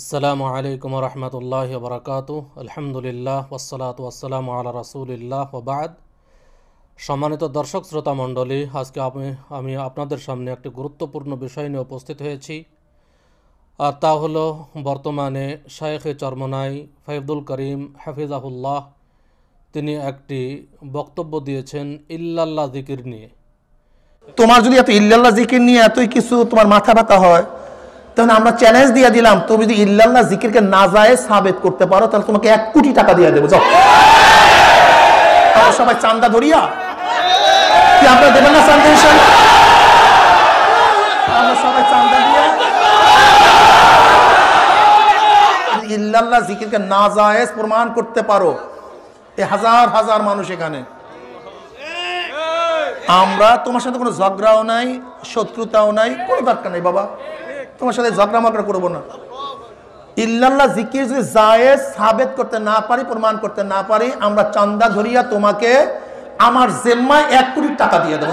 আসসালামু আলাইকুম রহমতুল্লাহ বরকাত আলহামদুলিল্লাহ ওসলাত ওসালাম আল্লাহ রসুলিল্লাহ ওবাদ সম্মানিত দর্শক শ্রোতা মণ্ডলী আজকে আমি আমি আপনাদের সামনে একটি গুরুত্বপূর্ণ বিষয় নিয়ে উপস্থিত হয়েছি আর তা হল বর্তমানে শায়েখে চরমনাই ফাইদুল করিম হাফিজাহুল্লাহ তিনি একটি বক্তব্য দিয়েছেন ইল্লাল্লাহ জিকির নিয়ে তোমার যদি এত ইল্লাল্লাহ জিকির নিয়ে এতই কিছু তোমার মাথা ব্যথা হয় তাহলে আমরা চ্যালেঞ্জ দিয়ে দিলাম তুমি যদি ইল্লাল্লাহ জিকিরকে না যায় সাবেত করতে পারো তাহলে তোমাকে এক কোটি টাকা দিয়ে দেবো যাও সবাই চান্দা ধরিয়া কি আপনারা দেবেন না চান্দা আমরা ইল্লাল্লাহ জিকিরকে না প্রমাণ করতে পারো এ হাজার হাজার মানুষ এখানে আমরা তোমার সাথে কোনো ঝগড়াও নাই শত্রুতাও নাই কোনো দরকার নাই বাবা তোমার সাথে ঝগড়া মগড়া করবো না ইল্লাল্লাহ জিকির যদি জায়েজ সাবেত করতে না পারি প্রমাণ করতে না পারি আমরা চান্দা ধরিয়া তোমাকে আমার জেম্মায় এক কোটি টাকা দিয়ে দেবো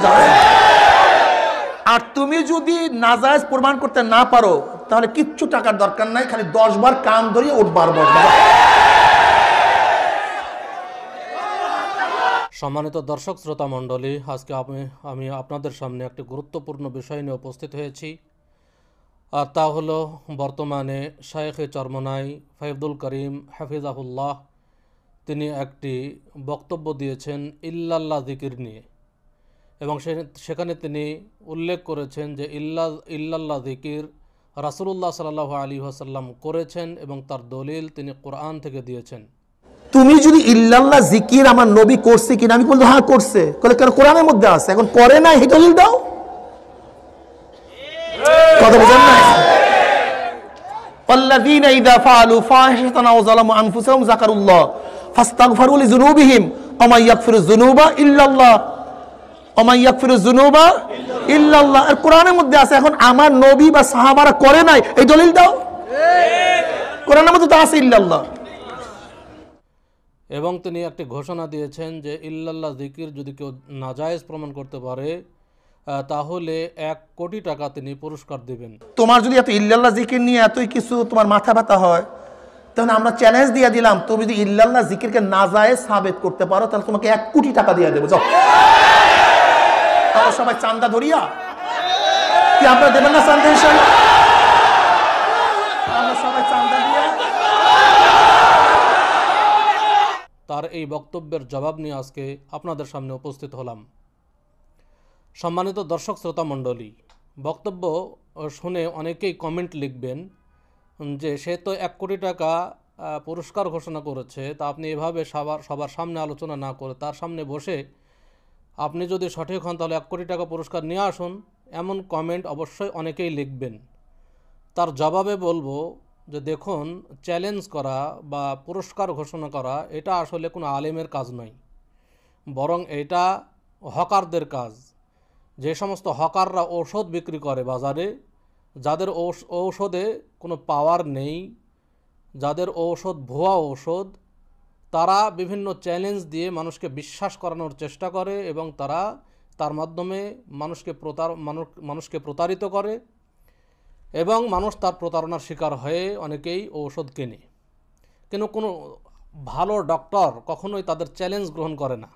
আর তুমি যদি নাজায়জ প্রমাণ করতে না পারো তাহলে কিচ্ছু টাকার দরকার নাই খালি দশ বার কান ধরিয়ে উঠবার বসবা সম্মানিত দর্শক শ্রোতা মণ্ডলী আজকে আমি আমি আপনাদের সামনে একটি গুরুত্বপূর্ণ বিষয় নিয়ে উপস্থিত হয়েছি আর তা হলো বর্তমানে শায়েখে চর্মনাই ফাইবদুল করিম হাফিজাহুল্লাহ তিনি একটি বক্তব্য দিয়েছেন ইল্লাল্লাহ জিকির নিয়ে এবং সেখানে তিনি উল্লেখ করেছেন যে ইল্লা ইল্লাল্লাহ জিকির রাসুলুল্লাহ সাল্লাহ আলী আসাল্লাম করেছেন এবং তার দলিল তিনি কোরআন থেকে দিয়েছেন তুমি যদি ইল্লাল্লাহ জিকির আমার নবী করছে কিনা আমি বলতো হ্যাঁ করছে কেন কোরআনের মধ্যে আছে এখন করে না হে দাও কথা বুঝেন না والذين فعلوا ظلموا ذكروا الله فاستغفروا لذنوبهم ومن يغفر الذنوب الله ومن يغفر الذنوب الله আছে এখন আমার নবী বা সাহাবারা করে নাই এই দলিল দাও কোরআনের মধ্যে তো আছে ইল্লাল্লাহ এবং তিনি একটি ঘোষণা দিয়েছেন যে ইল্লাল্লাহ জিকির যদি কেউ নাজায়েজ প্রমাণ করতে পারে তাহলে এক কোটি টাকা তিনি পুরস্কার দেবেন তোমার যদি এত ইল্লাল্লাহ জিকির নিয়ে এতই কিছু তোমার মাথা ব্যথা হয় তাহলে আমরা চ্যালেঞ্জ দিয়ে দিলাম তুমি যদি ইল্লাল্লাহ জিকিরকে না যায় সাবেত করতে পারো তাহলে তোমাকে এক কোটি টাকা দিয়ে দেবো তারা সবাই চান্দা ধরিয়া কি আপনারা দেবেন না চান্দা হিসাবে তার এই বক্তব্যের জবাব নিয়ে আজকে আপনাদের সামনে উপস্থিত হলাম সম্মানিত দর্শক শ্রোতা মণ্ডলী বক্তব্য শুনে অনেকেই কমেন্ট লিখবেন যে সে তো এক কোটি টাকা পুরস্কার ঘোষণা করেছে তা আপনি এভাবে সবার সবার সামনে আলোচনা না করে তার সামনে বসে আপনি যদি সঠিক হন তাহলে এক কোটি টাকা পুরস্কার নিয়ে আসুন এমন কমেন্ট অবশ্যই অনেকেই লিখবেন তার জবাবে বলবো যে দেখুন চ্যালেঞ্জ করা বা পুরস্কার ঘোষণা করা এটা আসলে কোনো আলেমের কাজ নয় বরং এটা হকারদের কাজ যে সমস্ত হকাররা ঔষধ বিক্রি করে বাজারে যাদের ঔষধে কোনো পাওয়ার নেই যাদের ঔষধ ভুয়া ঔষধ তারা বিভিন্ন চ্যালেঞ্জ দিয়ে মানুষকে বিশ্বাস করানোর চেষ্টা করে এবং তারা তার মাধ্যমে মানুষকে প্রতার মানুষকে প্রতারিত করে এবং মানুষ তার প্রতারণার শিকার হয়ে অনেকেই ঔষধ কেনে কিন্তু কোনো ভালো ডক্টর কখনোই তাদের চ্যালেঞ্জ গ্রহণ করে না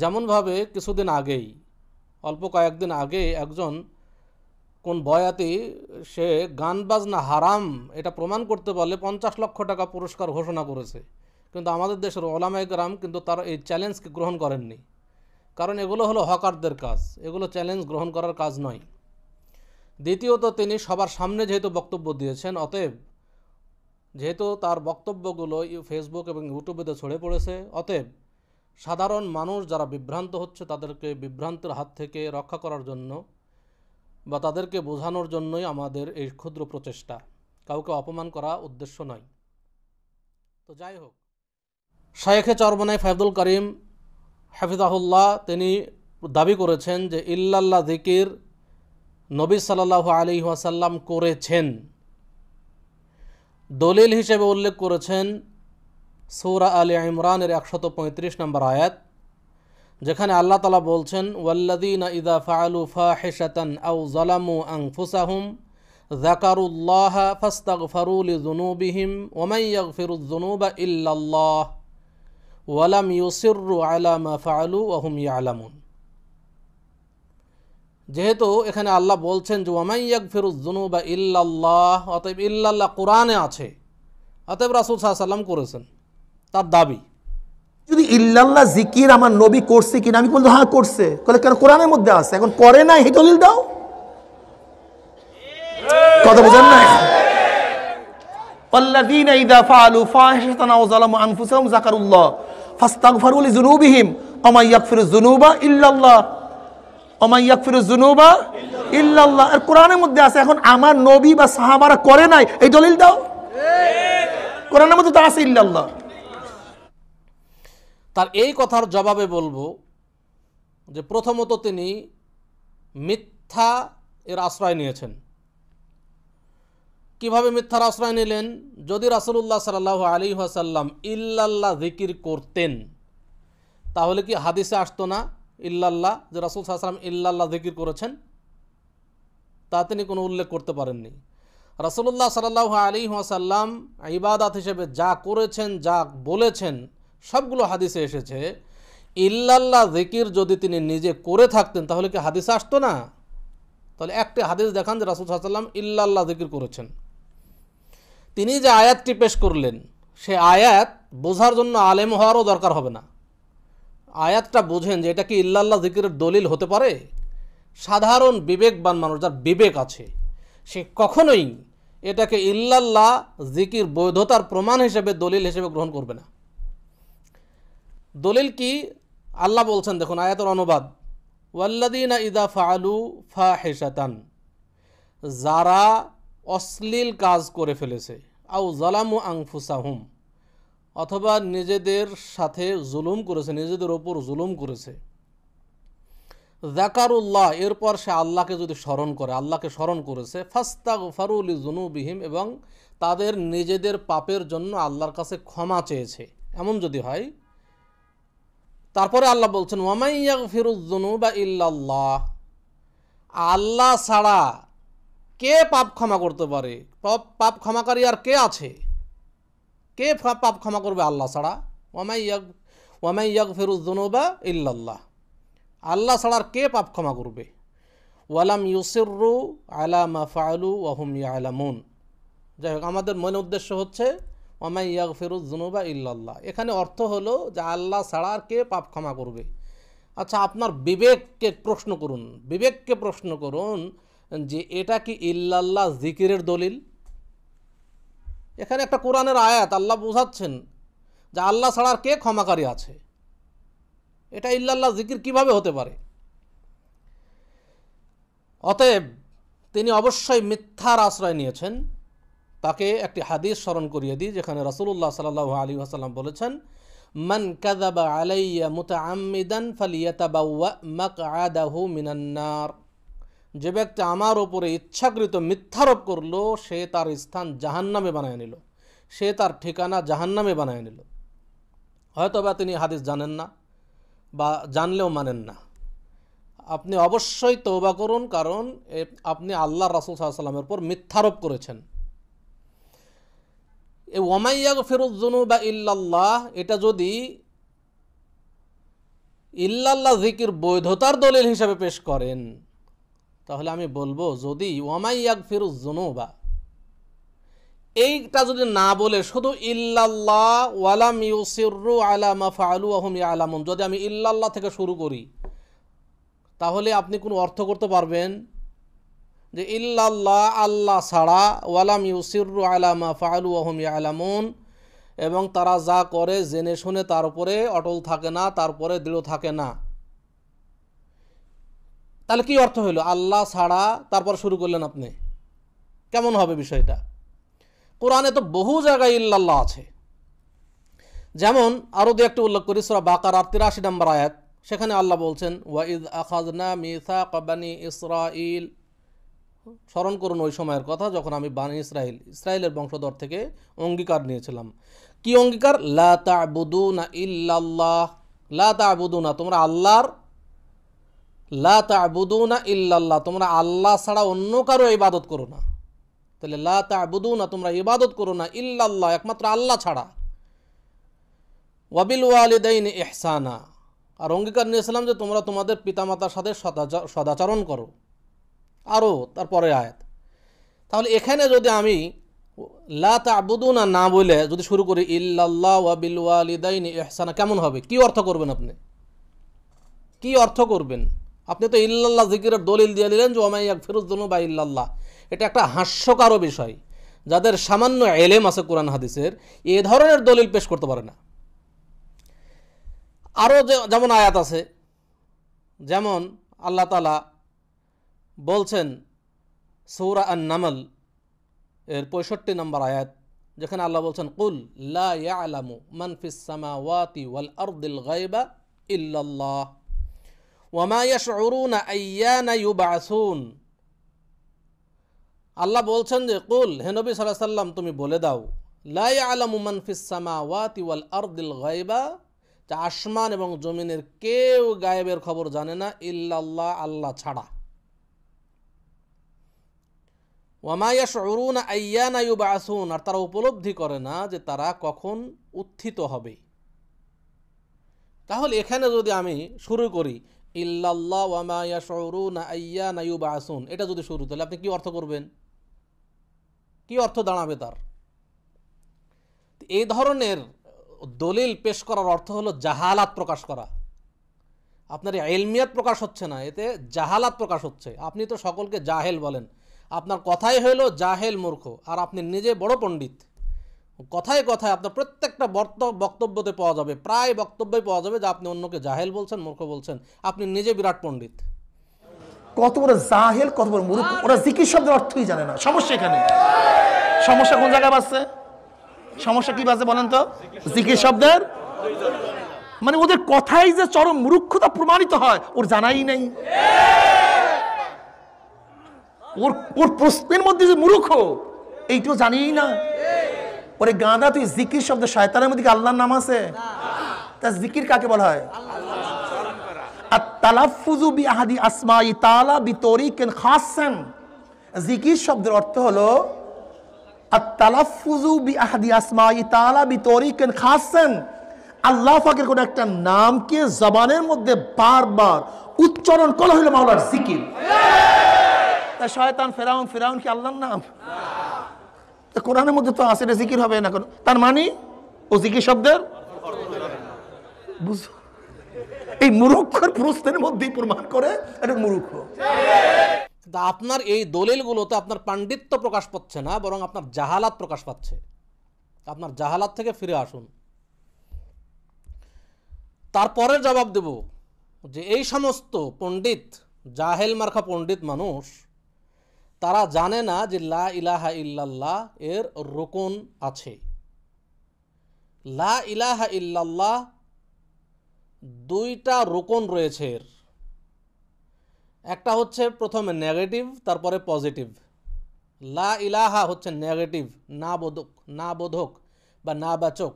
যেমনভাবে কিছুদিন আগেই অল্প কয়েকদিন আগে একজন কোন বয়াতি সে গান বাজনা হারাম এটা প্রমাণ করতে পারলে পঞ্চাশ লক্ষ টাকা পুরস্কার ঘোষণা করেছে কিন্তু আমাদের দেশের ওলামায় গ্রাম কিন্তু তারা এই চ্যালেঞ্জকে গ্রহণ করেননি কারণ এগুলো হলো হকারদের কাজ এগুলো চ্যালেঞ্জ গ্রহণ করার কাজ নয় দ্বিতীয়ত তিনি সবার সামনে যেহেতু বক্তব্য দিয়েছেন অতএব যেহেতু তার বক্তব্যগুলো ফেসবুক এবং ইউটিউবেতে ছড়ে পড়েছে অতএব সাধারণ মানুষ যারা বিভ্রান্ত হচ্ছে তাদেরকে বিভ্রান্তের হাত থেকে রক্ষা করার জন্য বা তাদেরকে বোঝানোর জন্যই আমাদের এই ক্ষুদ্র প্রচেষ্টা কাউকে অপমান করা উদ্দেশ্য নয় তো যাই হোক শায়েখে চরমনাই ফায়দুল করিম হাফিজাহুল্লাহ তিনি দাবি করেছেন যে ইল্লাল্লাহ জিকির নবী সাল্লাহ আলি ওয়াসাল্লাম করেছেন দলিল হিসেবে উল্লেখ করেছেন সৌরা আলী ইমরানের একশত পঁয়ত্রিশ নম্বর আয়াত যেখানে আল্লাহ তালা বলছেন ওয়াল্লাদিন ইদা ফাআলু ফাহেশাতান আউ জলামু আং ফুসাহুম জাকারুল্লাহ ফাস্তাগ ফারুল জুনুবিহিম ওমাইয়াগ ফিরুজুনুবা ইল্লাল্লাহ ওয়ালাম ইউসিরু আলাম ফাআলু ওহুম ইয়ালামুন যেহেতু এখানে আল্লাহ বলছেন যে ওয়ামাইয়াগ ফিরুজ্জুনু বা ইল্লাল্লাহ অতএব ইল্লাল্লাহ কোরআনে আছে অতএব রাসুল সাহা সাল্লাম করেছেন তার দাবি যদি ইল্লাল্লাহ জিকির আমার নবী করছে কিনা আমি বলতো হ্যাঁ করছে কলে কেন কোরআনের মধ্যে আছে এখন করে নাই হে দলিল দাও কথা বোঝেন না والذين إذا فعلوا فاحشة أو ظلموا أنفسهم ذكروا الله فاستغفروا لذنوبهم ومن يغفر الذنوب الله ومن يغفر الذنوب الله মধ্যে আছে এখন আমার নবী বা সাহাবারা করে নাই এই দলিল দাও কোরআনের মধ্যে তো আছে ইল্লাল্লাহ তার এই কথার জবাবে বলবো যে প্রথমত তিনি মিথ্যা এর আশ্রয় নিয়েছেন কিভাবে মিথ্যার আশ্রয় নিলেন যদি রাসুলুল্লাহ সাল্লাহ আলী আসাল্লাম ইল্লাল্লাহ জিকির করতেন তাহলে কি হাদিসে আসতো না ইল্লাল্লাহ যে রাসুল সাল্লাম ইল্লাল্লাহ জিকির করেছেন তা তিনি কোনো উল্লেখ করতে পারেননি রাসুলুল্লাহ সাল্লাহ আলী আসাল্লাম ইবাদাত হিসেবে যা করেছেন যা বলেছেন সবগুলো হাদিসে এসেছে ইল্লাল্লাহ জিকির যদি তিনি নিজে করে থাকতেন তাহলে কি হাদিস আসতো না তাহলে একটি হাদিস দেখান যে রাসুল সাল্লাম ইল্লাল্লাহ জিকির করেছেন তিনি যে আয়াতটি পেশ করলেন সে আয়াত বোঝার জন্য আলেম হওয়ারও দরকার হবে না আয়াতটা বোঝেন যে এটা কি ইল্লাল্লাহ জিকিরের দলিল হতে পারে সাধারণ বিবেকবান মানুষ যার বিবেক আছে সে কখনোই এটাকে ইল্লাল্লাহ জিকির বৈধতার প্রমাণ হিসেবে দলিল হিসেবে গ্রহণ করবে না দলিল কি আল্লাহ বলছেন দেখুন আয়াতর অনুবাদ ওয়াল্লাদিনা ইদা ফালু হেসাতান যারা অশ্লীল কাজ করে ফেলেছে আউ জালামু আংফুসাহুম অথবা নিজেদের সাথে জুলুম করেছে নিজেদের ওপর জুলুম করেছে জাকারুল্লাহ এরপর সে আল্লাহকে যদি স্মরণ করে আল্লাহকে স্মরণ করেছে ফাস্তাগ ফারুল জুনুবিহিম এবং তাদের নিজেদের পাপের জন্য আল্লাহর কাছে ক্ষমা চেয়েছে এমন যদি হয় তারপরে আল্লাহ বলছেন ওমাইয়া ফিরুজ্জনু বা ইল্লাহ আল্লাহ ছাড়া কে পাপ ক্ষমা করতে পারে পাপ ক্ষমাকারী আর কে আছে কে পাপ ক্ষমা করবে আল্লাহ ছাড়া ওয়ামাইয়াক ওয়ামাইয়াক ফিরুজ্জনু বা ইল্লাল্লাহ আল্লাহ ছাড়া আর কে পাপ ক্ষমা করবে ওয়ালাম ইউসিরু আলাম ফায়লু ওয়াহুম ইয়া আলামুন যাই হোক আমাদের মনে উদ্দেশ্য হচ্ছে ওমাই ইয়াক ফেরুজ জুনুবা ইল্লাল্লাহ এখানে অর্থ হলো যে আল্লাহ ছাড়া আর কে পাপ ক্ষমা করবে আচ্ছা আপনার বিবেককে প্রশ্ন করুন বিবেককে প্রশ্ন করুন যে এটা কি ইল্লাল্লাহ জিকিরের দলিল এখানে একটা কোরআনের আয়াত আল্লাহ বোঝাচ্ছেন যে আল্লাহ ছাড়া আর কে ক্ষমাকারী আছে এটা ইল্লাল্লাহ জিকির কিভাবে হতে পারে অতএব তিনি অবশ্যই মিথ্যার আশ্রয় নিয়েছেন তাকে একটি হাদিস স্মরণ করিয়ে দিই যেখানে রসুল্লাহ সাল্লাহ আলী আসাল্লাম বলেছেন মান কাদাবা আলাইয়া যে ব্যক্তি আমার ওপরে ইচ্ছাকৃত মিথ্যারোপ করলো সে তার স্থান জাহান্নামে বানায় নিল সে তার ঠিকানা জাহান্নামে বানায় নিল হয়তো বা তিনি হাদিস জানেন না বা জানলেও মানেন না আপনি অবশ্যই তৌবা করুন কারণ আপনি আল্লাহ রাসুল সাল্লামের উপর মিথ্যারোপ করেছেন এই ওমাইয়াগ ফিরুজ্জনু বা ইল্লাল্লাহ এটা যদি ইল্লাল্লাহ জিকির বৈধতার দলিল হিসাবে পেশ করেন তাহলে আমি বলবো যদি ওয়ামাইয়াক ফিরুজ বা এইটা যদি না বলে শুধু ইল্লাল্লাহ ওয়ালাম ইউসিরু আলামা ফালু আহম আলামুন যদি আমি ইল্লাল্লাহ থেকে শুরু করি তাহলে আপনি কোনো অর্থ করতে পারবেন যে ইল্লাল্লাহ আল্লাহ ছাড়া ওয়ালাম ইউসিরু আলামা ফাহলু আহম আলামুন এবং তারা যা করে জেনে শুনে তার উপরে অটল থাকে না তারপরে দৃঢ় থাকে না তাহলে কি অর্থ হইল আল্লাহ ছাড়া তারপর শুরু করলেন আপনি কেমন হবে বিষয়টা কোরআনে তো বহু জায়গায় ইল্লাল্লাহ আছে যেমন আরও দু একটু উল্লেখ করি সুরা বাকার আর তিরাশি নম্বর আয়াত সেখানে আল্লাহ বলছেন ওয়াইদ আখাজনা মিথা কাবানি ইসরা ইল স্মরণ করুন ওই সময়ের কথা যখন আমি বান ইসরাইল ইসরায়েলের বংশধর থেকে অঙ্গীকার নিয়েছিলাম কি অঙ্গীকার লা না লা না তোমরা আল্লাহর লা তাবুদু না ইল্লাল্লাহ তোমরা আল্লাহ ছাড়া অন্য কারো ইবাদত করো না তাহলে লা না তোমরা ইবাদত করো না ইল্লাল্লাহ একমাত্র আল্লাহ ছাড়া ওয়াবিল ওয়ালিদাইন এহসানা আর অঙ্গীকার নিয়েছিলাম যে তোমরা তোমাদের পিতামাতার সাথে সদাচরণ করো আরও তারপরে আয়াত তাহলে এখানে যদি আমি লা তাবুদুনা না বলে যদি শুরু করি ইল্লাল্লাহ ওয়াবিল কেমন হবে কি অর্থ করবেন আপনি কি অর্থ করবেন আপনি তো ইল্লাল্লাহ জিকিরের দলিল দিয়ে দিলেন যে ওমাই ফিরুদ্দনু বা ইল্লাল্লাহ এটা একটা হাস্যকারও বিষয় যাদের সামান্য এলেম আছে কোরআন হাদিসের এ ধরনের দলিল পেশ করতে পারে না আরও যেমন আয়াত আছে যেমন আল্লাহ তালা বলছেন সৌরা আন নামল এর পঁয়ষট্টি নম্বর আয়াত যেখানে আল্লাহ বলছেন কুল লামু মানফিসামাওয়াতি ওয়াল আরদিল গাইবা ইল্লাল্লাহ ওয়ামা ইয়াশউরুনা আইয়ানা ইউবাসুন আল্লাহ বলছেন যে কুল হেনবী সাল্লাহ সাল্লাম তুমি বলে দাও লাই আলামু মানফিসামাওয়াতি ওয়াল আরদিল গাইবা যা আসমান এবং জমিনের কেউ গায়েবের খবর জানে না ইল্লাল্লাহ আল্লাহ ছাড়া ওয়ামায়া শরুন আইয়ানায়ু বা আসুন আর তারা উপলব্ধি করে না যে তারা কখন উত্থিত হবে তাহলে এখানে যদি আমি শুরু করি ইল্লাল্লাহ ওয়ামায়া শরুন আইয়ানায়ু বা আসুন এটা যদি শুরু তাহলে আপনি কি অর্থ করবেন কি অর্থ দাঁড়াবে তার এই ধরনের দলিল পেশ করার অর্থ হলো জাহালাত প্রকাশ করা আপনার এলমিয়াত প্রকাশ হচ্ছে না এতে জাহালাত প্রকাশ হচ্ছে আপনি তো সকলকে জাহেল বলেন আপনার কথাই হলো জাহেল মূর্খ আর আপনি নিজে বড় পণ্ডিত কথায় কথায় আপনার প্রত্যেকটা বক্তব্যতে পাওয়া যাবে প্রায় বক্তব্যই পাওয়া যাবে যে আপনি অন্যকে জাহেল বলছেন মূর্খ বলছেন আপনি নিজে বিরাট পণ্ডিত কত বড় জাহেল কত বড় মূর্খ ওরা জিকির শব্দের অর্থই জানে না সমস্যা এখানে সমস্যা কোন জায়গায় বাসছে সমস্যা কি বাজে বলেন তো জিকির শব্দের মানে ওদের কথাই যে চরম মূর্খতা প্রমাণিত হয় ওর জানাই নাই ওর ওর প্রশ্নের মধ্যে যে মূর্খ এইটাও জানিই না ওরে গাঁদা তুই জিকির শব্দ শয়তানের মধ্যে আল্লাহর নাম আছে তা জিকির কাকে বলা হয় আর তালাফুজু বি আহাদি আসমাই তালা বি কেন খাসান জিকির শব্দের অর্থ হলো আর তালাফুজু বি আহাদি আসমাই তালা বি কেন খাসান আল্লাহ ফাকের কোন একটা নামকে জবানের মধ্যে বারবার উচ্চারণ করা হলো মাওলার জিকির তা শয়তান ফেরাউন ফেরাউন কি আল্লাহর নাম কোরআনের মধ্যে তো আছে জিকির হবে না কোনো তার মানে ও জিকির শব্দের বুঝ এই মূর্খর প্রশ্নের মধ্যেই প্রমাণ করে এটা মূর্খ আপনার এই দলিলগুলোতে আপনার পাণ্ডিত্য প্রকাশ পাচ্ছে না বরং আপনার জাহালাত প্রকাশ পাচ্ছে আপনার জাহালাত থেকে ফিরে আসুন তারপরে জবাব দেব যে এই সমস্ত পণ্ডিত জাহেল মার্খা পণ্ডিত মানুষ তারা জানে না যে লা ইলাহা ইল্লাল্লাহ এর রোকন আছে লা ইলাহা ইল্লাল্লাহ দুইটা রোকন রয়েছে এর একটা হচ্ছে প্রথমে নেগেটিভ তারপরে পজিটিভ লা ইলাহা হচ্ছে নেগেটিভ না বোধক না বোধক বা না বাচক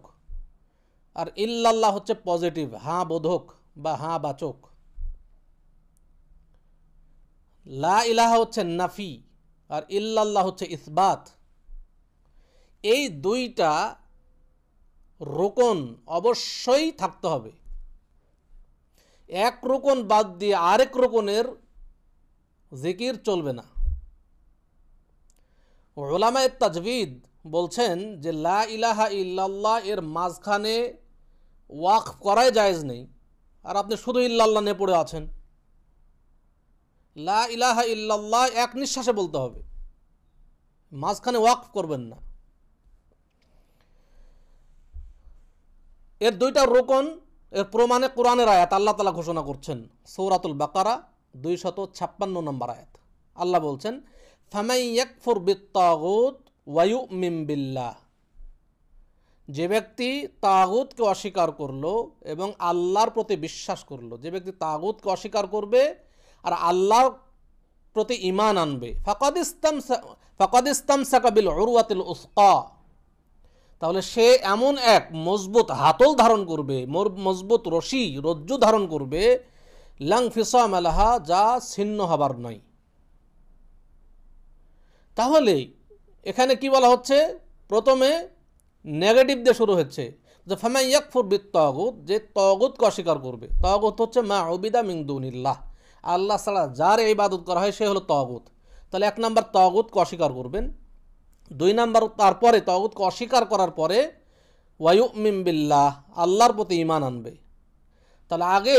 আর ইল্লাল্লাহ হচ্ছে পজিটিভ হাঁ বোধক বা হাঁ বাচক লা ইলাহা হচ্ছে নাফি আর ইল্লাল্লাহ হচ্ছে ইসবাত এই দুইটা রোকন অবশ্যই থাকতে হবে এক রোকন বাদ দিয়ে আরেক রোকনের জিকির চলবে না ওলামায় তাজবিদ বলছেন যে লা ইলাহা ইল্লাল্লাহ এর মাঝখানে ওয়াক করাই জায়জ নেই আর আপনি শুধু ইল্লাল্লাহ নিয়ে পড়ে আছেন লা ইলাহা ইল্লাল্লাহ এক নিঃশ্বাসে বলতে হবে মাঝখানে ওয়াকফ করবেন না এর দুইটা রোকন এর প্রমাণে কোরআনের আয়াত আল্লাহ তালা ঘোষণা করছেন সৌরাতুল বাকারা দুইশত ছাপ্পান্ন নম্বর আয়াত আল্লাহ বলছেন ফামাইয়াকফুর বিত্তাগুত ওয়ায়ু মিমবিল্লাহ যে ব্যক্তি তাগুতকে অস্বীকার করলো এবং আল্লাহর প্রতি বিশ্বাস করলো যে ব্যক্তি তাগুতকে অস্বীকার করবে আর আল্লাহর প্রতি ইমান আনবে ফকদ ইস্তাম ফকদ ইস্তাম সাকাবিল উস্কা তাহলে সে এমন এক মজবুত হাতল ধারণ করবে মজবুত রশি রজ্জু ধারণ করবে লাং ফিসা যা ছিন্ন হবার নয় তাহলে এখানে কি বলা হচ্ছে প্রথমে নেগেটিভ দিয়ে শুরু হচ্ছে যে ফামাই ইয়াকফুর বিত তগুত যে তগুতকে অস্বীকার করবে তগুত হচ্ছে মা অবিদা মিংদুনিল্লাহ আল্লাহ ছাড়া যার এই বাদত করা হয় সে হলো তগুত তাহলে এক নম্বর তগুতকে অস্বীকার করবেন দুই নম্বর তারপরে তগুতকে অস্বীকার করার পরে ওয়ায়ুমিম বিল্লাহ আল্লাহর প্রতি ইমান আনবে তাহলে আগে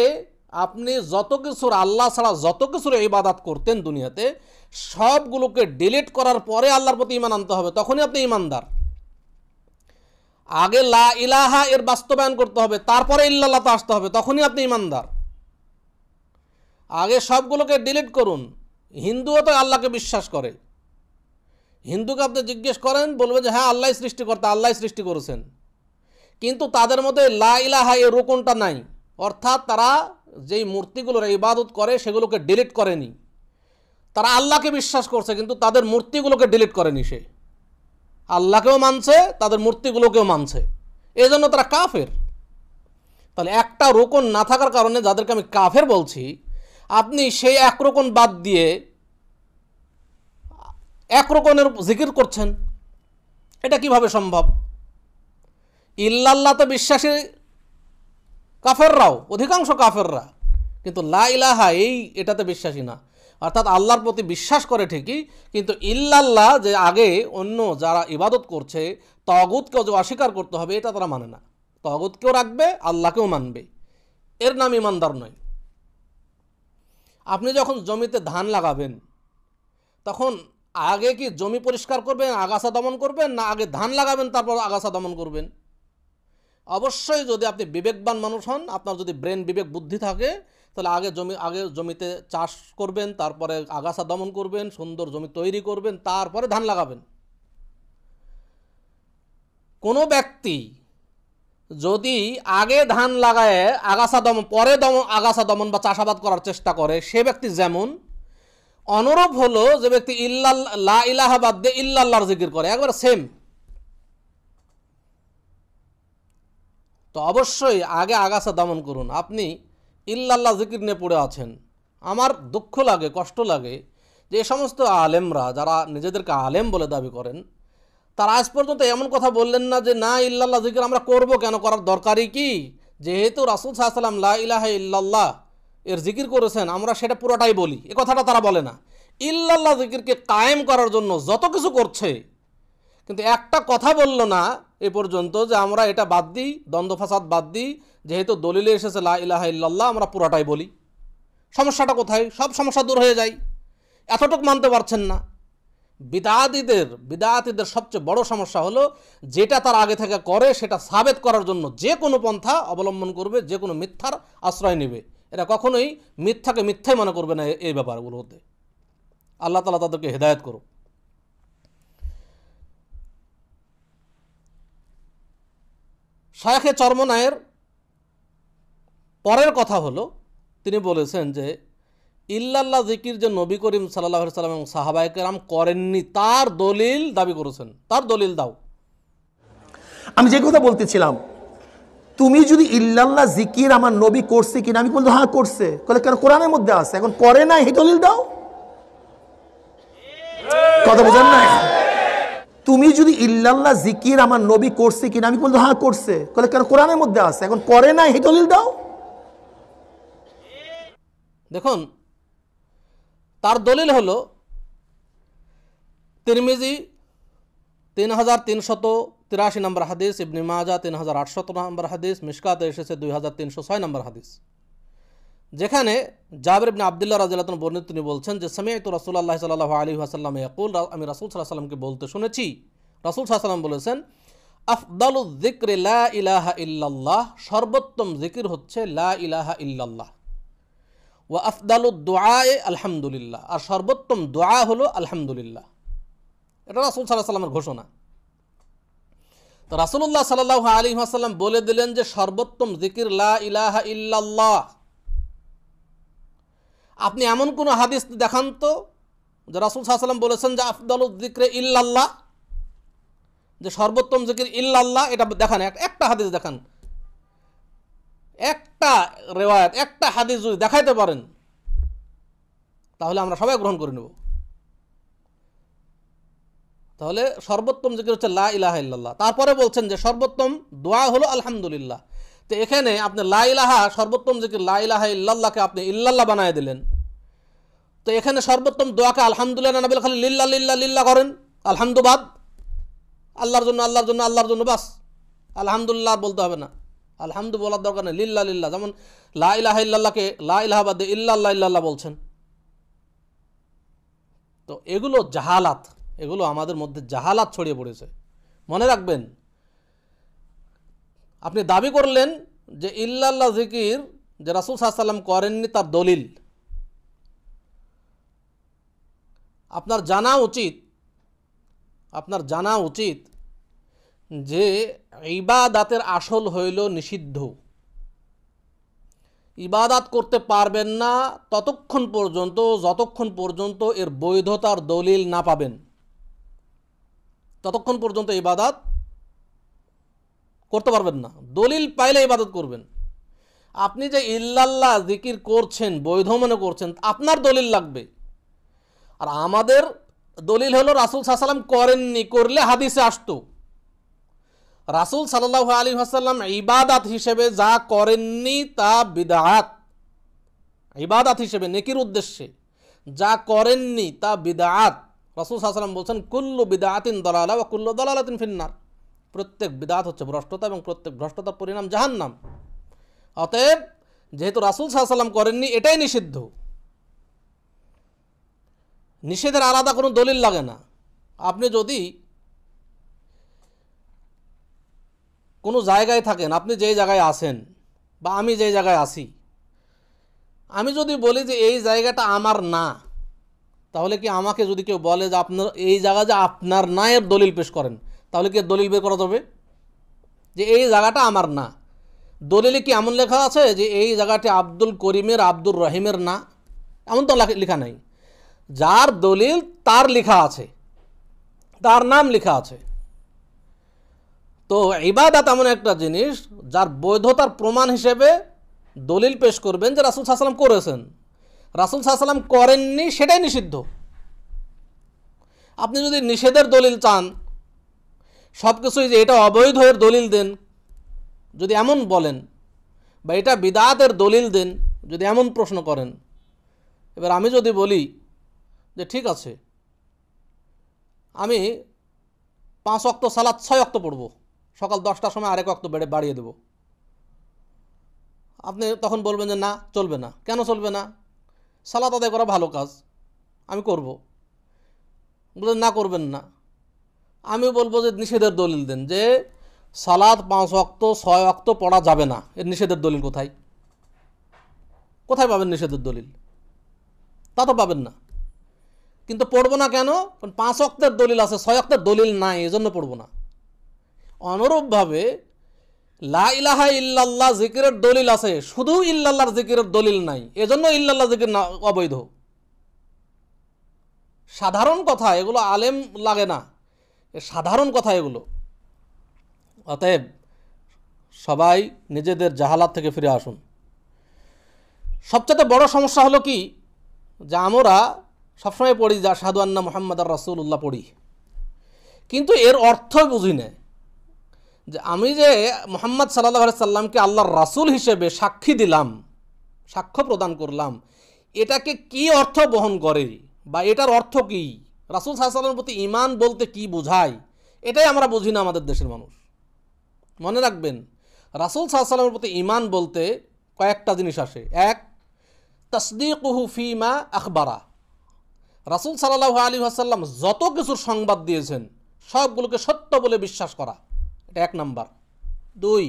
আপনি যত কিছুর আল্লাহ ছাড়া যত কিছুর বাদাত করতেন দুনিয়াতে সবগুলোকে ডিলিট করার পরে আল্লাহর প্রতি ইমান আনতে হবে তখনই আপনি ইমানদার আগে লা ইলাহা এর বাস্তবায়ন করতে হবে তারপরে ইল্লাহ আসতে হবে তখনই আপনি ইমানদার আগে সবগুলোকে ডিলিট করুন হিন্দুও তো আল্লাহকে বিশ্বাস করে হিন্দুকে আপনি জিজ্ঞেস করেন বলবে যে হ্যাঁ আল্লাহ সৃষ্টিকর্তা আল্লাহ সৃষ্টি করেছেন কিন্তু তাদের মধ্যে লা ইলাহা এই রোকনটা নাই অর্থাৎ তারা যেই মূর্তিগুলোর ইবাদত করে সেগুলোকে ডিলিট করেনি তারা আল্লাহকে বিশ্বাস করছে কিন্তু তাদের মূর্তিগুলোকে ডিলিট করেনি সে আল্লাহকেও মানছে তাদের মূর্তিগুলোকেও মানছে এই জন্য তারা কাফের তাহলে একটা রোকন না থাকার কারণে যাদেরকে আমি কাফের বলছি আপনি সেই একরকম বাদ দিয়ে একরকমের জিকির করছেন এটা কিভাবে সম্ভব ইল্লাল্লাহ তো বিশ্বাসী কাফেররাও অধিকাংশ কাফেররা কিন্তু লা ইলাহা এই এটাতে বিশ্বাসী না অর্থাৎ আল্লাহর প্রতি বিশ্বাস করে ঠিকই কিন্তু ইল্লাল্লাহ যে আগে অন্য যারা ইবাদত করছে তগুতকেও যে অস্বীকার করতে হবে এটা তারা মানে না তগুতকেও রাখবে আল্লাহকেও মানবে এর নাম ইমানদার নয় আপনি যখন জমিতে ধান লাগাবেন তখন আগে কি জমি পরিষ্কার করবেন আগাছা দমন করবেন না আগে ধান লাগাবেন তারপর আগাছা দমন করবেন অবশ্যই যদি আপনি বিবেকবান মানুষ হন আপনার যদি ব্রেন বিবেক বুদ্ধি থাকে তাহলে আগে জমি আগে জমিতে চাষ করবেন তারপরে আগাছা দমন করবেন সুন্দর জমি তৈরি করবেন তারপরে ধান লাগাবেন কোনো ব্যক্তি যদি আগে ধান লাগায় আগাছা দমন পরে দমন আগাছা দমন বা চাষাবাদ করার চেষ্টা করে সে ব্যক্তি যেমন অনুরূপ হলো যে ব্যক্তি ইল্লা ইলাহাবাদ দিয়ে ইল্লাহর জিকির করে একবার সেম তো অবশ্যই আগে আগাছা দমন করুন আপনি ইল্লাল্লাহ জিকির নিয়ে পড়ে আছেন আমার দুঃখ লাগে কষ্ট লাগে যে সমস্ত আলেমরা যারা নিজেদেরকে আলেম বলে দাবি করেন তারা আজ পর্যন্ত এমন কথা বললেন না যে না ইল্লাল্লাহ জিকির আমরা করব কেন করার দরকারই কি যেহেতু রাসুল সাহাশাল্লাম লা ইলাহা ইল্লাল্লাহ এর জিকির করেছেন আমরা সেটা পুরোটাই বলি এ কথাটা তারা বলে না ইল্লাল্লাহ জিকিরকে কায়েম করার জন্য যত কিছু করছে কিন্তু একটা কথা বলল না এ পর্যন্ত যে আমরা এটা বাদ দিই দ্বন্দ্ব ফাসাদ বাদ দিই যেহেতু দলিলে এসেছে লা ইলাহা ইল্লাল্লাহ আমরা পুরোটাই বলি সমস্যাটা কোথায় সব সমস্যা দূর হয়ে যায় এতটুক মানতে পারছেন না বিদাতিদের বিদাতিদের সবচেয়ে বড় সমস্যা হলো যেটা তার আগে থেকে করে সেটা সাবেত করার জন্য যে কোনো পন্থা অবলম্বন করবে যে কোনো মিথ্যার আশ্রয় নেবে এরা কখনোই মিথ্যাকে মিথ্যাই মনে করবে না এই ব্যাপারগুলোতে আল্লাহ তালা তাদেরকে হেদায়ত করুক শায়খে চর্মনায়ের পরের কথা হলো তিনি বলেছেন যে ইল্লাল্লাহ জিকির যে নবী করিম সাল্লাহ সাল্লাম এবং সাহাবাহাম করেননি তার দলিল দাবি করেছেন তার দলিল দাও আমি যে কথা বলতেছিলাম তুমি যদি ইল্লাল্লাহ জিকির আমার নবী করছে কিনা আমি বলতো হ্যাঁ করছে কেন কোরআনের মধ্যে আছে এখন করে না হে দলিল দাও কথা বোঝান না তুমি যদি ইল্লাল্লাহ জিকির আমার নবী করছে কিনা আমি বলতো হ্যাঁ করছে বলে কেন কোরআনের মধ্যে আছে এখন করে না হে দলিল দাও দেখুন তার দলিল হল তিরমিজি তিন হাজার তিনশত তিরাশি নম্বর হাদিস ইবনি মাজা তিন হাজার আটশত নম্বর হাদিস মিশকাতে এসেছে দুই হাজার তিনশো ছয় নম্বর হাদিস যেখানে জাবের ইবনি আবদুল্লাহ রাজিয়াল্লাহ বর্ণিত তিনি বলছেন যে সামিয়া তো আল্লাহ সাল্লাহ আলী আসাল্লাম ইয়াকুল আমি রাসুল সাল্লাহ সাল্লামকে বলতে শুনেছি রাসুল সাল্লাহ সাল্লাম বলেছেন আফদালুদ্দিক্রে লা ইলাহা ইল্লাল্লাহ সর্বোত্তম জিকির হচ্ছে লা ইলাহা ইল্লাল্লাহ ওয়া আফদালু এ আলহামদুলিল্লাহ আর সর্বোত্তম দোয়া হলো আলহামদুলিল্লাহ এটা রাসুল সাল্লাহ সাল্লামের ঘোষণা তো রাসুল্লাহ সাল্লাহ আলী আসাল্লাম বলে দিলেন যে সর্বোত্তম জিকির লা ইলাহা ইল্লাল্লাহ আপনি এমন কোনো হাদিস দেখান তো যে রাসুল সাল্লাম বলেছেন যে আফদালু জিক্রে ইল্লাল্লাহ যে সর্বোত্তম জিকির ইল্লাল্লাহ এটা দেখান একটা হাদিস দেখান একটা রেওয়ায়ত একটা হাদিস যদি দেখাইতে পারেন তাহলে আমরা সবাই গ্রহণ করে নেব তাহলে সর্বোত্তম কি হচ্ছে লা ইলাহা ইল্লাল্লাহ তারপরে বলছেন যে সর্বোত্তম দোয়া হলো আলহামদুলিল্লাহ তো এখানে আপনি লা ইলাহা সর্বোত্তম যে লা ইলাহা ইল্লাল্লাহকে আপনি ইল্লাল্লাহ বানিয়ে দিলেন তো এখানে সর্বোত্তম দোয়াকে আলহামদুলিল্লাহ না বলে খালি লিল্লা লিল্লা লিল্লা করেন আলহামদুবাদ আল্লাহর জন্য আল্লাহর জন্য আল্লাহর জন্য বাস আলহামদুলিল্লাহ বলতে হবে না আলহামদু বলার দরকার নেই লিল্লা লিল্লা যেমন লা ইল্লাহকে লা ইলাহাবাদ ইল্লাহ বলছেন তো এগুলো জাহালাত এগুলো আমাদের মধ্যে জাহালাত ছড়িয়ে পড়েছে মনে রাখবেন আপনি দাবি করলেন যে ইল্লাহ জিকির যে রাসুল সাহসাল্লাম করেননি তার দলিল আপনার জানা উচিত আপনার জানা উচিত যে ইবাদাতের আসল হইল নিষিদ্ধ ইবাদাত করতে পারবেন না ততক্ষণ পর্যন্ত যতক্ষণ পর্যন্ত এর বৈধতার দলিল না পাবেন ততক্ষণ পর্যন্ত ইবাদাত করতে পারবেন না দলিল পাইলে ইবাদত করবেন আপনি যে ইল্লাল্লাহ জিকির করছেন বৈধ মনে করছেন আপনার দলিল লাগবে আর আমাদের দলিল হলো রাসুল সাহসাল্লাম করেননি করলে হাদিসে আসতো রাসুল সাল্লাহ আলী আসাল্লাম ইবাদাত হিসেবে যা করেননি তা বিদাত ইবাদাত হিসেবে নেকির উদ্দেশ্যে যা করেননি তা বিদাত রাসুল সাল্লাম বলছেন কুল্লু বিদাতিন দলালা বা কুল্লু দলালাতিন ফিন্নার প্রত্যেক বিদাত হচ্ছে ভ্রষ্টতা এবং প্রত্যেক ভ্রষ্টতার পরিণাম নাম অতএব যেহেতু রাসুল সাল্লাম করেননি এটাই নিষিদ্ধ নিষেধের আলাদা কোনো দলিল লাগে না আপনি যদি কোনো জায়গায় থাকেন আপনি যেই জায়গায় আসেন বা আমি যেই জায়গায় আসি আমি যদি বলি যে এই জায়গাটা আমার না তাহলে কি আমাকে যদি কেউ বলে যে আপনার এই জায়গা যে আপনার না এর দলিল পেশ করেন তাহলে কি দলিল বের করা যাবে যে এই জায়গাটা আমার না দলিলে কি এমন লেখা আছে যে এই জায়গাটি আব্দুল করিমের আব্দুর রহিমের না এমন তো লেখা নাই যার দলিল তার লেখা আছে তার নাম লেখা আছে তো ইবাদাত এমন একটা জিনিস যার বৈধতার প্রমাণ হিসেবে দলিল পেশ করবেন যে রাসুল সাহসাল্লাম করেছেন রাসুল সাহসাল্লাম করেননি সেটাই নিষিদ্ধ আপনি যদি নিষেধের দলিল চান সব কিছুই যে এটা অবৈধ দলিল দেন যদি এমন বলেন বা এটা বিদাতের দলিল দেন যদি এমন প্রশ্ন করেন এবার আমি যদি বলি যে ঠিক আছে আমি পাঁচ অক্ত সালাদ ছয় অক্ত পড়বো সকাল দশটার সময় আরেক রক্ত বেড়ে বাড়িয়ে দেব আপনি তখন বলবেন যে না চলবে না কেন চলবে না সালাদ আদায় করা ভালো কাজ আমি করব বললেন না করবেন না আমি বলবো যে নিষেধের দলিল দেন যে সালাদ পাঁচ অক্ত ছয় অক্ত পড়া যাবে না এর নিষেধের দলিল কোথায় কোথায় পাবেন নিষেধের দলিল তা তো পাবেন না কিন্তু পড়বো না কেন কারণ পাঁচ অক্তের দলিল আছে ছয় অক্তের দলিল নাই এজন্য পড়বো না অনুরূপভাবে লা ইলাহা ইল্লাল্লাহ জিকিরের দলিল আছে শুধু ইল্লাল্লাহর জিকিরের দলিল নাই এজন্য ইল্লাল্লাহ জিকির অবৈধ সাধারণ কথা এগুলো আলেম লাগে না সাধারণ কথা এগুলো অতএব সবাই নিজেদের জাহালাত থেকে ফিরে আসুন সবচেয়ে বড় সমস্যা হলো কি যে আমরা সবসময় পড়ি যা সাধু আন্না মোহাম্মদ আর রাসুল্লাহ পড়ি কিন্তু এর অর্থ বুঝি না যে আমি যে মোহাম্মদ সাল্লাহ সাল্লামকে আল্লাহর রাসুল হিসেবে সাক্ষী দিলাম সাক্ষ্য প্রদান করলাম এটাকে কি অর্থ বহন করে বা এটার অর্থ কি রাসুল সাহাশাল্লামের প্রতি ইমান বলতে কি বোঝায় এটাই আমরা বুঝি না আমাদের দেশের মানুষ মনে রাখবেন রাসুল সাহাশাল্লামের প্রতি ইমান বলতে কয়েকটা জিনিস আসে এক তসদিকুহু ফিমা আখবারা রাসুল সাল্লাহ আলী আসাল্লাম যত কিছুর সংবাদ দিয়েছেন সবগুলোকে সত্য বলে বিশ্বাস করা এক নম্বর দুই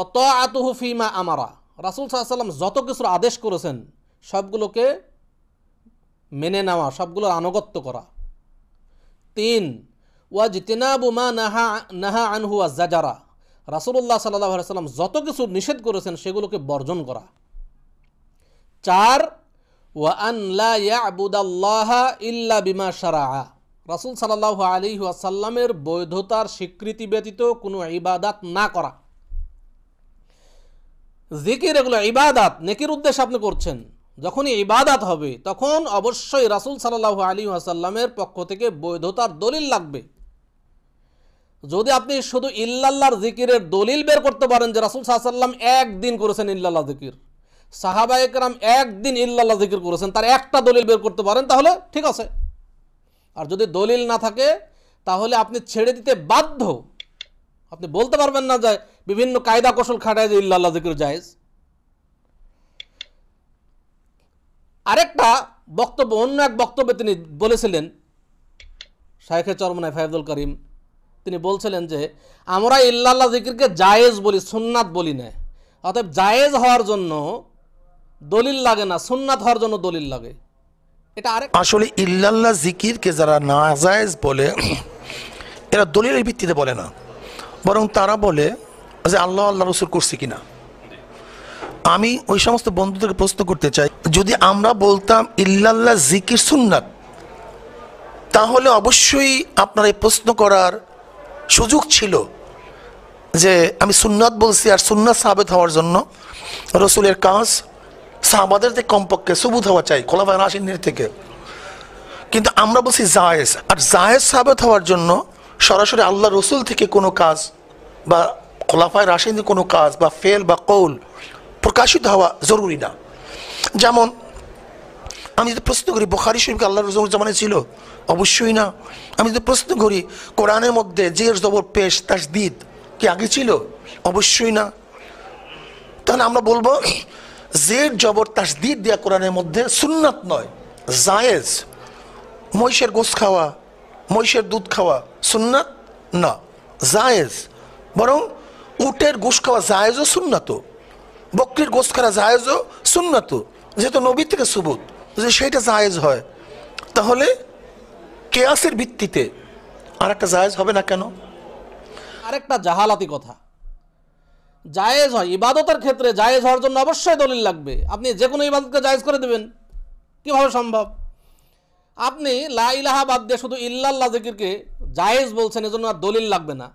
ও ত আতুহু ফিমা আমারা রাসুল সাল্লাম যত কিছুর আদেশ করেছেন সবগুলোকে মেনে নেওয়া সবগুলোর আনুগত্য করা তিন ওয়া তিনাবু মা নাহা নাহা আনহু আজারা রাসুল্লাহ সাল্লাহ সাল্লাম যত কিছু নিষেধ করেছেন সেগুলোকে বর্জন করা চার ওয়া আন ইয়া ইয়াবুদাল্লাহা ইল্লা বিমা সারা রাসুল সাল্লাহ আলী আসাল্লামের বৈধতার স্বীকৃতি ব্যতীত কোনো ইবাদাত না করা জিকির এগুলো ইবাদাত নেকির উদ্দেশ্যে আপনি করছেন যখনই ইবাদাত হবে তখন অবশ্যই রাসুল সাল্লাহ আলী আসাল্লামের পক্ষ থেকে বৈধতার দলিল লাগবে যদি আপনি শুধু ইল্লাল্লাহর জিকিরের দলিল বের করতে পারেন যে রাসুল সাল্লাম একদিন করেছেন ইল্লাল্লাহ জিকির সাহাবা একরাম একদিন ইল্লাল্লাহ জিকির করেছেন তার একটা দলিল বের করতে পারেন তাহলে ঠিক আছে আর যদি দলিল না থাকে তাহলে আপনি ছেড়ে দিতে বাধ্য আপনি বলতে পারবেন না যে বিভিন্ন কায়দা কৌশল খাটায় যে ইল্লাহ জিকির জায়েজ আরেকটা বক্তব্য অন্য এক বক্তব্যে তিনি বলেছিলেন শাইখে চরমনায় ফাইজুল করিম তিনি বলছিলেন যে আমরা ইল্লাহ জিকিরকে জায়েজ বলি সুন্নাত বলি না অতএব জায়েজ হওয়ার জন্য দলিল লাগে না সুন্নাত হওয়ার জন্য দলিল লাগে এটা আরেক আসলে ইল্লাল্লাহ জিকিরকে যারা নাজায়জ বলে এরা দলিলের ভিত্তিতে বলে না বরং তারা বলে যে আল্লাহ আল্লাহ রসুল করছি কিনা আমি ওই সমস্ত বন্ধুদেরকে প্রশ্ন করতে চাই যদি আমরা বলতাম ইল্লাল্লাহ জিকির সুন্নাত তাহলে অবশ্যই আপনার এই প্রশ্ন করার সুযোগ ছিল যে আমি সুন্নাত বলছি আর সুন্নাত সাবেত হওয়ার জন্য রসুলের কাজ সাহাবাদের যে কমপক্ষে সবুত হওয়া চাই খোলাফা রাশিনীর থেকে কিন্তু আমরা বলছি জায়েজ আর জায়েজ সাবেত হওয়ার জন্য সরাসরি আল্লাহ রসুল থেকে কোনো কাজ বা খোলাফায় রাশিনীর কোনো কাজ বা ফেল বা কৌল প্রকাশিত হওয়া জরুরি না যেমন আমি যদি প্রশ্ন করি বোখারি শরীফকে আল্লাহ রসুল জামানে ছিল অবশ্যই না আমি যদি প্রশ্ন করি কোরআনের মধ্যে যে জবর পেশ তাস দিদ কি আগে ছিল অবশ্যই না তাহলে আমরা বলবো জের জবর তাসদির দেওয়া কোরআনের মধ্যে সুন্নাত নয় জায়েজ মহিষের গোস খাওয়া মহিষের দুধ খাওয়া সুন্নাত না জায়েজ বরং উটের গোস খাওয়া জায়েজও সুন্নাত বকরির গোস খাওয়া জায়েজও সুন্নাত যেহেতু নবী থেকে সুবুত যে সেইটা জায়েজ হয় তাহলে কেয়াসের ভিত্তিতে আর একটা জায়েজ হবে না কেন আরেকটা জাহালাতি কথা জায়েজ হয় ইবাদতের ক্ষেত্রে জায়েজ হওয়ার জন্য অবশ্যই দলিল লাগবে আপনি যে কোনো ইবাদতকে জায়েজ করে দেবেন কীভাবে সম্ভব আপনি লা ইলাহা বাদ দিয়ে শুধু ইল্লাল্লাহ জিকিরকে জায়েজ বলছেন এজন্য আর দলিল লাগবে না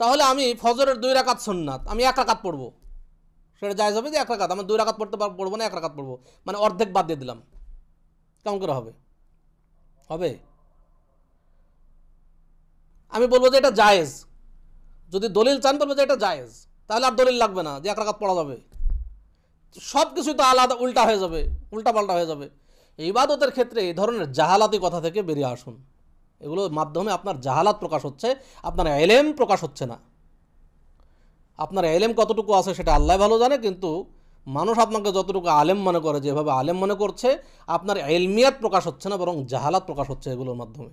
তাহলে আমি ফজরের দুই রাকাত সন্ন্যাত আমি এক রাকাত পড়বো সেটা জায়েজ হবে যে এক রাকাত আমি দুই রাকাত পড়তে পড়বো না এক রাকাত পড়বো মানে অর্ধেক বাদ দিয়ে দিলাম কেমন করে হবে হবে আমি বলবো যে এটা জায়েজ যদি দলিল চান বলবে যে এটা জায়েজ তাহলে আর দলিল লাগবে না যে এক রাখাত পড়া যাবে সব কিছুই তো আলাদা উল্টা হয়ে যাবে উল্টা পাল্টা হয়ে যাবে ইবাদতের ক্ষেত্রে এই ধরনের জাহালাতি কথা থেকে বেরিয়ে আসুন এগুলোর মাধ্যমে আপনার জাহালাত প্রকাশ হচ্ছে আপনার এলেম প্রকাশ হচ্ছে না আপনার এলেম কতটুকু আছে সেটা আল্লাহ ভালো জানে কিন্তু মানুষ আপনাকে যতটুকু আলেম মনে করে যেভাবে আলেম মনে করছে আপনার এলমিয়াত প্রকাশ হচ্ছে না বরং জাহালাত প্রকাশ হচ্ছে এগুলোর মাধ্যমে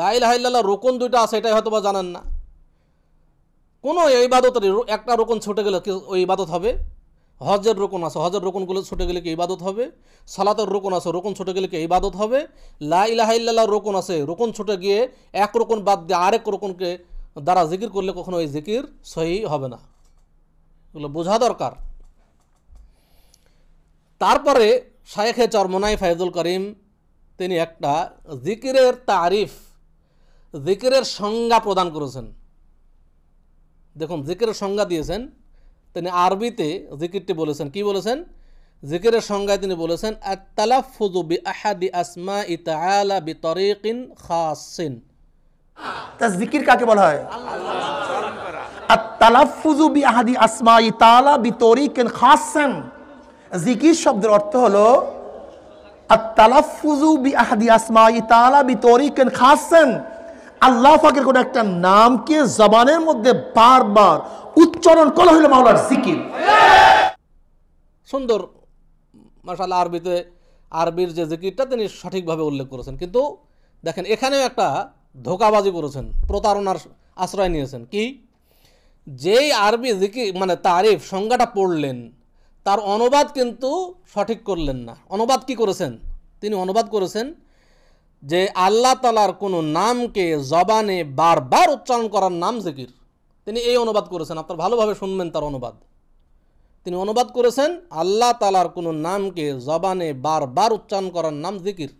লাইল হাইল্লাহ রোকন দুইটা আছে এটাই হয়তো বা জানেন না কোনো ইবাদতের একটা রোকন ছুটে গেলে ওই ইবাদত হবে হজের রোকন আছে হজের রোকনগুলো ছুটে গেলে কি ইবাদত হবে সালাতের রোকন আছে রোকন ছুটে গেলে কি ইবাদত হবে লা ইলাহাইল্লাহ রোকন আছে রোকন ছুটে গিয়ে এক রোকন বাদ দিয়ে আরেক রোকনকে দ্বারা জিকির করলে কখনো ওই জিকির সহি হবে না এগুলো বোঝা দরকার তারপরে শায়েখে চরমনাই ফাইজুল করিম তিনি একটা জিকিরের তারিফ জিকিরের সংজ্ঞা প্রদান করেছেন দেখুন জিকিরের সংজ্ঞা দিয়েছেন তিনি আরবিতে জিকিরটি বলেছেন কি বলেছেন জিকিরের সংজ্ঞায় তিনি বলেছেন আত্তালাফুজু বি খাসিন তা জিকির কাকে বলা হয় আহাদি আসমা জিকির শব্দের অর্থ হলো আত্তালাফুজু বি আহাদি আসমা ইতালা বি তরিকিন খাসিন আল্লাহ ফাকের কোন একটা নামকে জবানের মধ্যে বারবার উচ্চারণ করা হলো মাওলার জিকির সুন্দর মাসাল আরবিতে আরবির যে জিকিরটা তিনি সঠিকভাবে উল্লেখ করেছেন কিন্তু দেখেন এখানেও একটা ধোকাবাজি করেছেন প্রতারণার আশ্রয় নিয়েছেন কি যেই আরবি জিকি মানে তারিফ সংজ্ঞাটা পড়লেন তার অনুবাদ কিন্তু সঠিক করলেন না অনুবাদ কি করেছেন তিনি অনুবাদ করেছেন যে আল্লাহ তালার কোনো নামকে জবানে বারবার উচ্চারণ করার নাম জিকির তিনি এই অনুবাদ করেছেন আপনার ভালোভাবে শুনবেন তার অনুবাদ তিনি অনুবাদ করেছেন আল্লাহ তালার কোনো নামকে জবানে বারবার উচ্চারণ করার নাম জিকির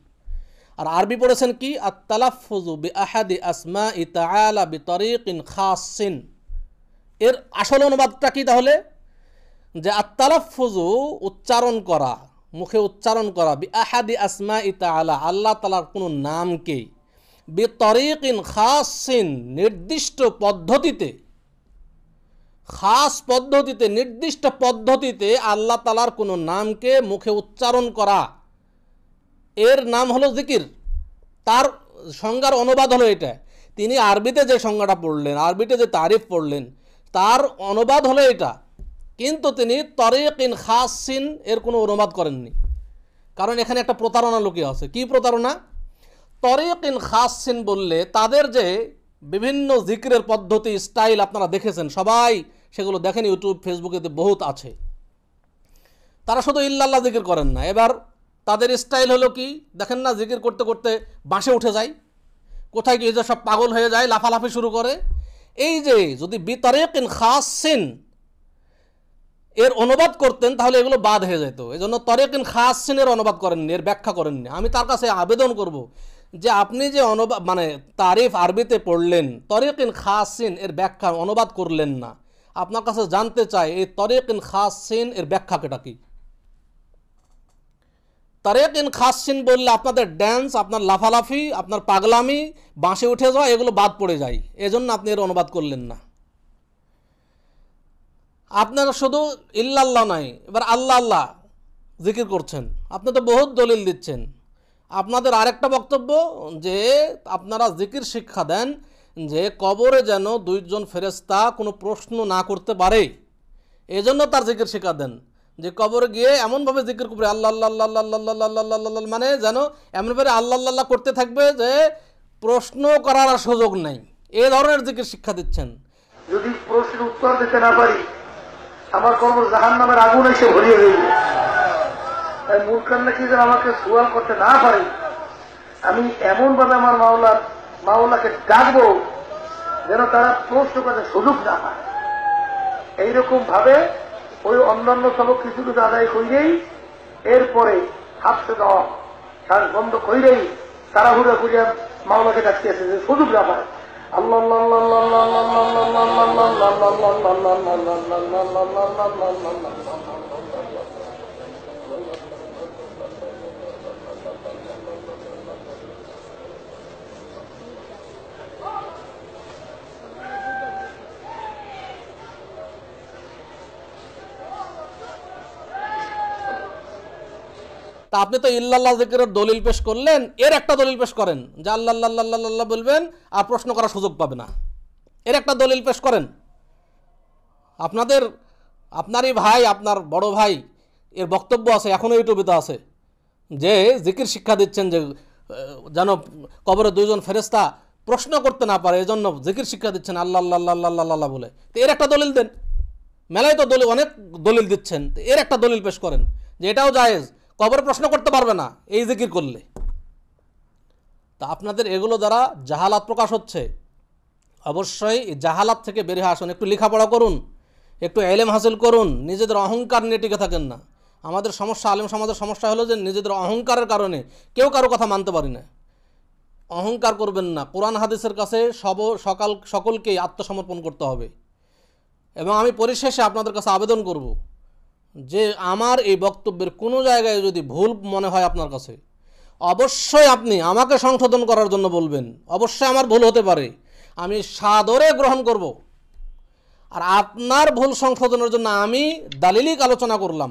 আর আরবি পড়েছেন কি আত্তালাফুজু বি আহাদি আসমা ইতালা বি ইন খাসিন এর আসল অনুবাদটা কি তাহলে যে আত্তালাফুজু উচ্চারণ করা মুখে উচ্চারণ করা বি আহাদি আসমা ইতা আলা আল্লাহ তালার কোনো নামকে বি খাস খাসিন নির্দিষ্ট পদ্ধতিতে খাস পদ্ধতিতে নির্দিষ্ট পদ্ধতিতে আল্লাহ তালার কোনো নামকে মুখে উচ্চারণ করা এর নাম হলো জিকির তার সংজ্ঞার অনুবাদ হলো এটা তিনি আরবিতে যে সংজ্ঞাটা পড়লেন আরবিতে যে তারিফ পড়লেন তার অনুবাদ হলো এটা কিন্তু তিনি তরেক তরেকিন খাসিন এর কোনো অনুবাদ করেননি কারণ এখানে একটা প্রতারণা লোকে আছে কি প্রতারণা তরেক খাস খাসিন বললে তাদের যে বিভিন্ন জিক্রের পদ্ধতি স্টাইল আপনারা দেখেছেন সবাই সেগুলো দেখেন ইউটিউব ফেসবুকেতে বহুত আছে তারা শুধু ইল্লাল্লাহ জিকির করেন না এবার তাদের স্টাইল হলো কি দেখেন না জিকির করতে করতে বাঁশে উঠে যায় কোথায় গিয়ে যে সব পাগল হয়ে যায় লাফালাফি শুরু করে এই যে যদি বিতারেকিন খাসিন এর অনুবাদ করতেন তাহলে এগুলো বাদ হয়ে যেত এই জন্য তরেকিন খাস সিনের অনুবাদ করেননি এর ব্যাখ্যা করেননি আমি তার কাছে আবেদন করব যে আপনি যে অনুবাদ মানে তারিফ আরবিতে পড়লেন তরেকিন খাস সিন এর ব্যাখ্যা অনুবাদ করলেন না আপনার কাছে জানতে চাই এই তরেকিন খাস সিন এর ব্যাখ্যাটা কী তারেক ইন খাসিন বললে আপনাদের ড্যান্স আপনার লাফালাফি আপনার পাগলামি বাঁশে উঠে যাওয়া এগুলো বাদ পড়ে যায় এজন্য আপনি এর অনুবাদ করলেন না আপনারা শুধু ইল্লাল্লাহ নাই এবার আল্লাহ আল্লাহ জিকির করছেন আপনি তো বহুত দলিল দিচ্ছেন আপনাদের আরেকটা বক্তব্য যে আপনারা জিকির শিক্ষা দেন যে কবরে যেন দুইজন ফেরেস্তা কোনো প্রশ্ন না করতে পারে এজন্য তার জিকির শিক্ষা দেন যে কবরে গিয়ে এমনভাবে জিকির করবে আল্লাহ আল্লাহ আল্লাহ আল্লাহ আল্লাহ আল্লাহ মানে যেন এমনভাবে আল্লাহ আল্লাহ করতে থাকবে যে প্রশ্ন করার সুযোগ নেই এ ধরনের জিকির শিক্ষা দিচ্ছেন যদি প্রশ্নের উত্তর দিতে না পারি আমার কর্ম জাহান নামের আগুন এসে ভরিয়ে দেবে তাই মূল কান্না কি যেন আমাকে সুয়াল করতে না পারে আমি এমন ভাবে আমার মাওলার মাওলাকে ডাকবো যেন তারা প্রশ্ন করতে সুযোগ না পায় এইরকম ভাবে ওই অন্যান্য সব কিছু কিছু আদায় করিয়েই এরপরে হাফসে দেওয়া শ্বাস বন্ধ করিলেই তাড়াহুড়া করিয়া মাওলাকে ডাকতে এসেছে সুযোগ না পায় Allah তা আপনি তো ইল্লাল্লাহ জিকিরের দলিল পেশ করলেন এর একটা দলিল পেশ করেন যা আল্লাহ আল্লাহ বলবেন আর প্রশ্ন করার সুযোগ পাবে না এর একটা দলিল পেশ করেন আপনাদের আপনারই ভাই আপনার বড় ভাই এর বক্তব্য আছে এখনও ইউটিউবেতে আছে যে জিকির শিক্ষা দিচ্ছেন যে যেন কবরে দুইজন ফেরেস্তা প্রশ্ন করতে না পারে এজন্য জিকির শিক্ষা দিচ্ছেন আল্লাহ আল্লাহ আল্লাহ আল্লাহ আল্লাহ বলে তো এর একটা দলিল দেন মেলায় তো দলিল অনেক দলিল দিচ্ছেন এর একটা দলিল পেশ করেন যে এটাও জায়েজ কবরে প্রশ্ন করতে পারবে না এই জিকির করলে তা আপনাদের এগুলো দ্বারা জাহালাত প্রকাশ হচ্ছে অবশ্যই জাহালাত থেকে বেরিয়ে আসুন একটু লেখাপড়া করুন একটু এলেম হাসিল করুন নিজেদের অহংকার নিয়ে টিকে থাকেন না আমাদের সমস্যা আলেম সমাজের সমস্যা হলো যে নিজেদের অহংকারের কারণে কেউ কারো কথা মানতে পারি না অহংকার করবেন না কোরআন হাদিসের কাছে সব সকাল সকলকেই আত্মসমর্পণ করতে হবে এবং আমি পরিশেষে আপনাদের কাছে আবেদন করব যে আমার এই বক্তব্যের কোনো জায়গায় যদি ভুল মনে হয় আপনার কাছে অবশ্যই আপনি আমাকে সংশোধন করার জন্য বলবেন অবশ্যই আমার ভুল হতে পারে আমি সাদরে গ্রহণ করব। আর আপনার ভুল সংশোধনের জন্য আমি দালিলিক আলোচনা করলাম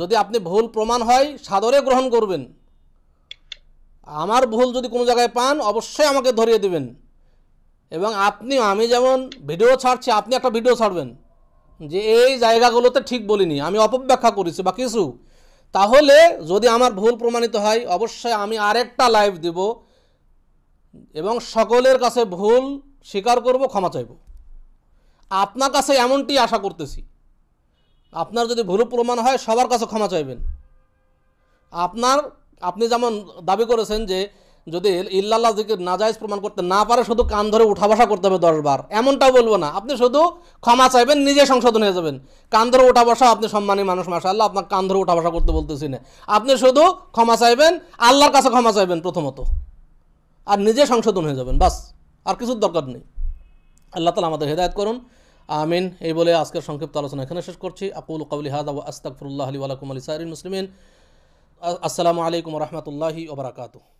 যদি আপনি ভুল প্রমাণ হয় সাদরে গ্রহণ করবেন আমার ভুল যদি কোনো জায়গায় পান অবশ্যই আমাকে ধরিয়ে দেবেন এবং আপনি আমি যেমন ভিডিও ছাড়ছি আপনি একটা ভিডিও ছাড়বেন যে এই জায়গাগুলোতে ঠিক বলিনি আমি অপব্যাখ্যা করেছি বা কিছু তাহলে যদি আমার ভুল প্রমাণিত হয় অবশ্যই আমি আরেকটা লাইভ দেব এবং সকলের কাছে ভুল স্বীকার করব ক্ষমা চাইব আপনার কাছে এমনটি আশা করতেছি আপনার যদি ভুল প্রমাণ হয় সবার কাছে ক্ষমা চাইবেন আপনার আপনি যেমন দাবি করেছেন যে যদি ইল্লাল্লাহ জিকির নাজাইজ প্রমাণ করতে না পারে শুধু কান ধরে উঠা বসা করতে হবে দশবার এমনটাও বলবো না আপনি শুধু ক্ষমা চাইবেন নিজে সংশোধন হয়ে যাবেন কান ধরে উঠা বসা আপনি সম্মানী মানুষ আল্লাহ আপনার কান ধরে উঠা বসা করতে বলতেছি না আপনি শুধু ক্ষমা চাইবেন আল্লাহর কাছে ক্ষমা চাইবেন প্রথমত আর নিজে সংশোধন হয়ে যাবেন বাস আর কিছুর দরকার নেই আল্লাহ তালা আমাদের হেদায়ত করুন আমিন এই বলে আজকের সংক্ষিপ্ত আলোচনা এখানে শেষ করছি আকুল কাউলি হাদা ওয়া আস্তাকফুল্লাহ আলী ওয়ালাকুম আলী সাইরিন মুসলিমিন আসসালামু আলাইকুম রহমতুল্লাহি ওবরাকাতু